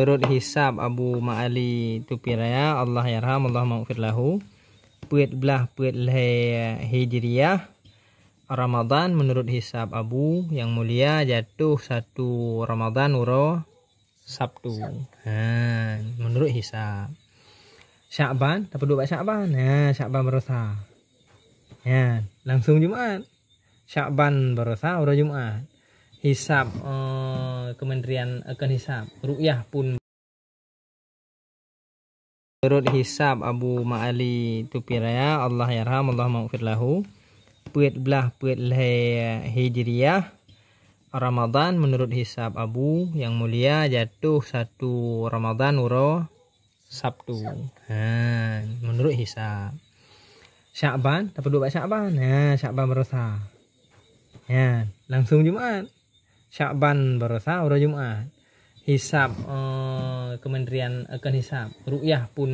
Menurut hisab Abu Ma'ali Tupiraya Allah yarham Allah Maufir lahu. Puit belah puit hijriyah Ramadan menurut hisab Abu yang mulia jatuh satu Ramadhan uro Sabtu. Ha, menurut hisab. Syakban, tak perlu buat Syakban. Ha, Syakban berusaha. Ya, langsung Jumat Syakban berusaha uro Jumat Hisab uh, Kementerian Akan Rukyah rukyah pun Menurut hisap Abu Ma'ali Tupiraya Allah yarham Allah ma'ufir lahu Puit belah puit eh, hijriyah Ramadan menurut hisap Abu yang mulia jatuh satu Ramadan uro Sabtu. Ha, menurut hisap. Syakban, dapat dua Syakban. Ha, Syakban berusaha Ya, langsung Jumat. Syakban berasa udah Jumat hisab eh, kementerian akan hisap hisab rukyah pun